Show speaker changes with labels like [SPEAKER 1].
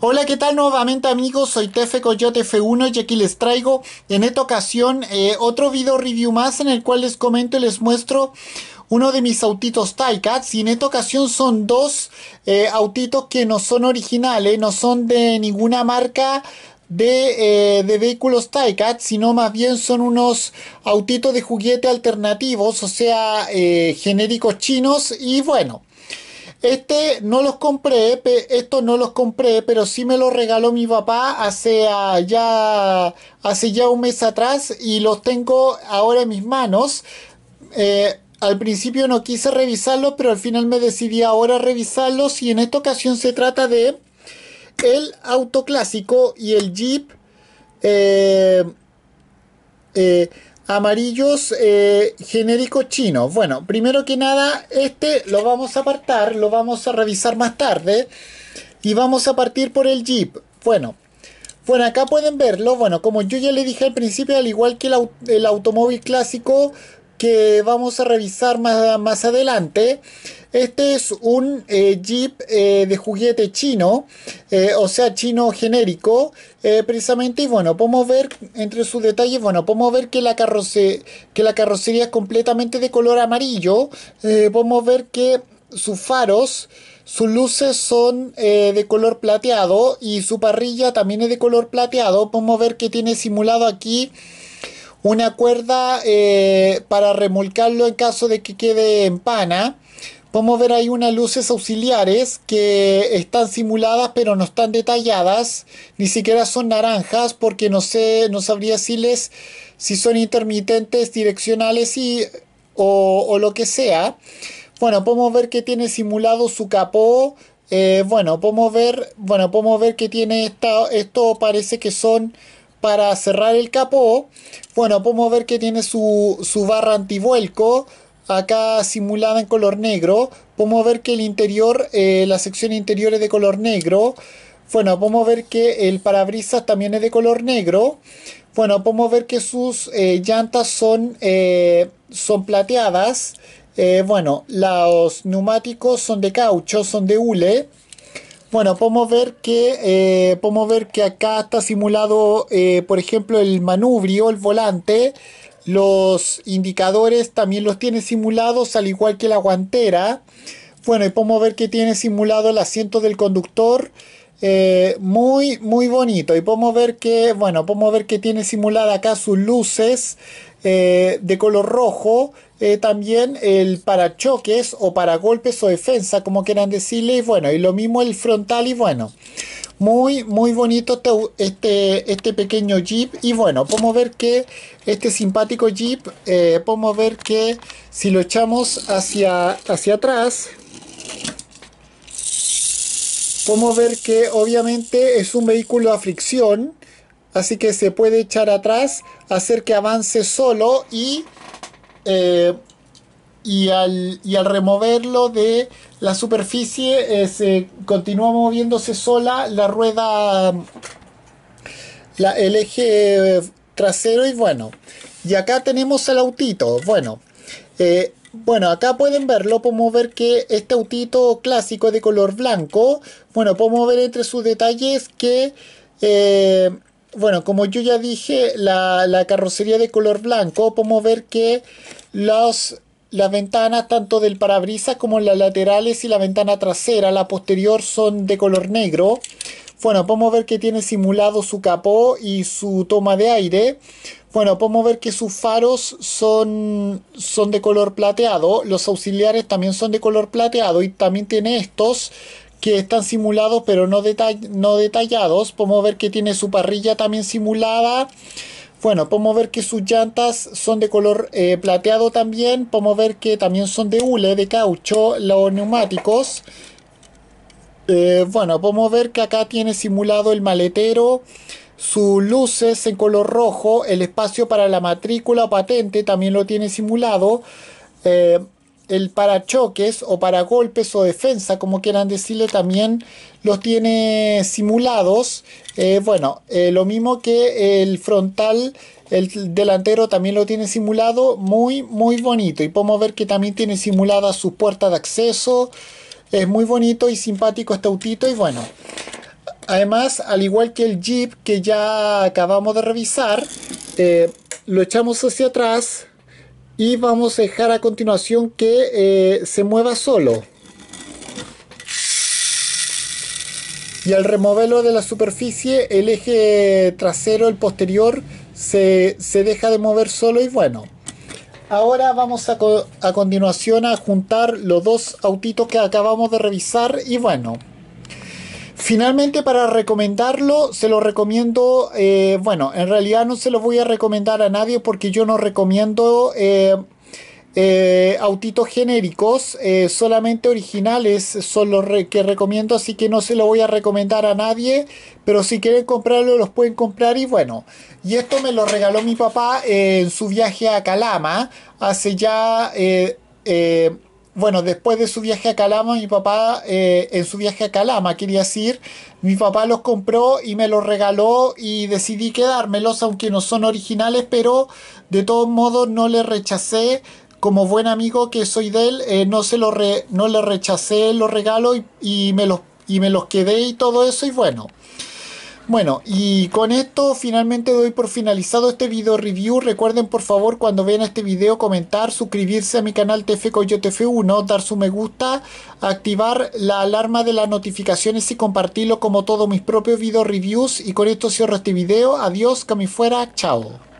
[SPEAKER 1] Hola, ¿qué tal nuevamente amigos? Soy Tefe Coyote F1 y aquí les traigo en esta ocasión eh, otro video review más en el cual les comento y les muestro uno de mis autitos Ticats y en esta ocasión son dos eh, autitos que no son originales, no son de ninguna marca de, eh, de, vehículos Tycat, sino más bien son unos autitos de juguete alternativos, o sea, genéricos chinos y bueno. Este no los compré, esto no los compré, pero sí me los regaló mi papá hace ah, ya, hace ya un mes atrás y los tengo ahora en mis manos. Eh, al principio no quise revisarlos, pero al final me decidí ahora revisarlos y en esta ocasión se trata de el auto clásico y el Jeep. Eh, eh, Amarillos eh, genéricos chinos chino. Bueno, primero que nada, este lo vamos a apartar, lo vamos a revisar más tarde. Y vamos a partir por el Jeep. Bueno, bueno, acá pueden verlo. Bueno, como yo ya le dije al principio, al igual que el automóvil clásico, que vamos a revisar más, más adelante. Este es un eh, jeep eh, de juguete chino, eh, o sea, chino genérico, precisamente. Y bueno, podemos ver entre sus detalles, bueno, podemos ver que la, carroce que la carrocería es completamente de color amarillo. podemos ver que sus faros, sus luces son de color plateado y su parrilla también es de color plateado. Podemos ver que tiene simulado aquí una cuerda eh, para remolcarlo en caso de que quede en pana. Podemos ver ahí unas luces auxiliares que están simuladas pero no están detalladas, ni siquiera son naranjas porque no sé, no sabría les si son intermitentes, direccionales y, o, lo que sea. Bueno, podemos ver que tiene simulado su capó. Eh, bueno, podemos ver, bueno, podemos ver que tiene esta, esto parece que son para cerrar el capó, bueno, podemos ver que tiene su, barra antivuelco, acá simulada en color negro. Podemos ver que el interior, eh, la sección interior es de color negro. Bueno, podemos ver que el parabrisas también es de color negro. Bueno, podemos ver que sus eh, llantas son, eh, son plateadas. bueno, los neumáticos son de caucho, son de hule. Bueno, podemos ver que, eh, podemos ver que acá está simulado, eh, por ejemplo, el manubrio, el volante. Los indicadores también los tiene simulados, al igual que la guantera. Bueno, y podemos ver que tiene simulado el asiento del conductor. Eh, muy, muy bonito. Y podemos ver que, bueno, podemos ver que tiene simulada acá sus luces. Eh, de color rojo, eh, también el parachoques o para golpes o defensa, como quieran decirle, y bueno, y lo mismo el frontal y bueno. Muy, muy bonito este, este pequeño jeep y bueno, podemos ver que este simpático jeep, eh, podemos ver que si lo echamos hacia, hacia atrás, podemos ver que obviamente es un vehículo a fricción, Así que se puede echar atrás, hacer que avance solo y, eh, y, al, y al, removerlo de la superficie eh, se continúa moviéndose sola la rueda, la, el eje eh, trasero y bueno. Y acá tenemos el autito. Bueno, bueno, acá pueden verlo, podemos ver que este autito clásico de color blanco, bueno, podemos ver entre sus detalles que bueno, como yo ya dije, la, carrocería de color blanco, podemos ver que las ventanas tanto del parabrisas como las laterales y la ventana trasera, la posterior son de color negro. Bueno, podemos ver que tiene simulado su capó y su toma de aire. Bueno, podemos ver que sus faros son, son de color plateado, los auxiliares también son de color plateado y también tiene estos que están simulados pero no, no detallados. Podemos ver que tiene su parrilla también simulada. Bueno, podemos ver que sus llantas son de color eh, plateado también. Podemos ver que también son de hule, de caucho, los neumáticos. Eh, bueno, podemos ver que acá tiene simulado el maletero, sus luces en color rojo, el espacio para la matrícula o patente también lo tiene simulado. Eh, el parachoques o para golpes o defensa, como quieran decirle, también los tiene simulados. Eh, bueno, eh, lo mismo que el frontal, el delantero también lo tiene simulado, muy, muy bonito. Y podemos ver que también tiene simulada su puerta de acceso. Es muy bonito y simpático este autito y bueno. Además, al igual que el Jeep que ya acabamos de revisar, eh, lo echamos hacia atrás y vamos a dejar a continuación que eh, se mueva solo y al removerlo de la superficie el eje trasero el posterior se, deja de mover solo y bueno ahora vamos a, a continuación a juntar los dos autitos que acabamos de revisar y bueno Finalmente, para recomendarlo, se lo recomiendo, eh, bueno, en realidad no se lo voy a recomendar a nadie porque yo no recomiendo eh, eh, autitos genéricos, solamente originales son los que recomiendo, así que no se lo voy a recomendar a nadie, pero si quieren comprarlo los pueden comprar y bueno, y esto me lo regaló mi papá en su viaje a Calama hace ya bueno, después de su viaje a Calama, mi papá, eh, en su viaje a Calama, quería decir, mi papá los compró y me los regaló y decidí quedármelos, aunque no son originales, pero de todos modos no le rechacé. Como buen amigo que soy de él, eh, no, se lo no le rechacé los regalos y, me los, y me los quedé y todo eso, y bueno. Bueno, y con esto finalmente doy por finalizado este video review. Recuerden por favor cuando vean este video comentar, suscribirse a mi canal TF 1 dar su me gusta, activar la alarma de las notificaciones y compartirlo como todos mis propios video reviews. Y con esto cierro este video. Adiós, que me fuera, chao.